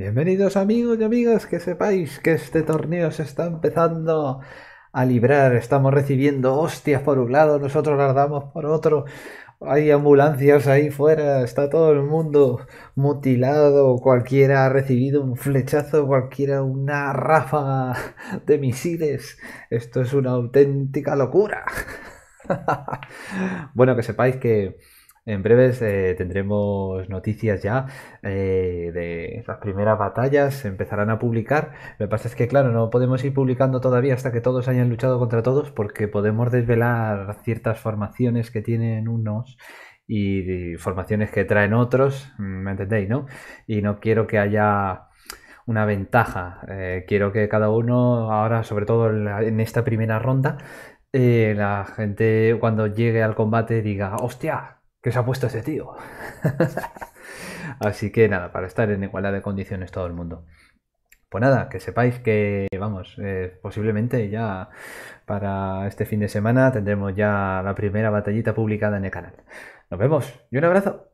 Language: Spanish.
Bienvenidos amigos y amigas, que sepáis que este torneo se está empezando a librar. Estamos recibiendo hostias por un lado, nosotros las damos por otro. Hay ambulancias ahí fuera, está todo el mundo mutilado, cualquiera ha recibido un flechazo, cualquiera una ráfaga de misiles. Esto es una auténtica locura. bueno, que sepáis que en breves eh, tendremos noticias ya eh, de las primeras batallas, empezarán a publicar. Lo que pasa es que, claro, no podemos ir publicando todavía hasta que todos hayan luchado contra todos porque podemos desvelar ciertas formaciones que tienen unos y formaciones que traen otros, mm, ¿me entendéis, no? Y no quiero que haya una ventaja, eh, quiero que cada uno, ahora sobre todo en, en esta primera ronda, la gente cuando llegue al combate diga, hostia, ¿Qué se ha puesto ese tío. Así que nada, para estar en igualdad de condiciones todo el mundo. Pues nada, que sepáis que, vamos, eh, posiblemente ya para este fin de semana tendremos ya la primera batallita publicada en el canal. Nos vemos y un abrazo.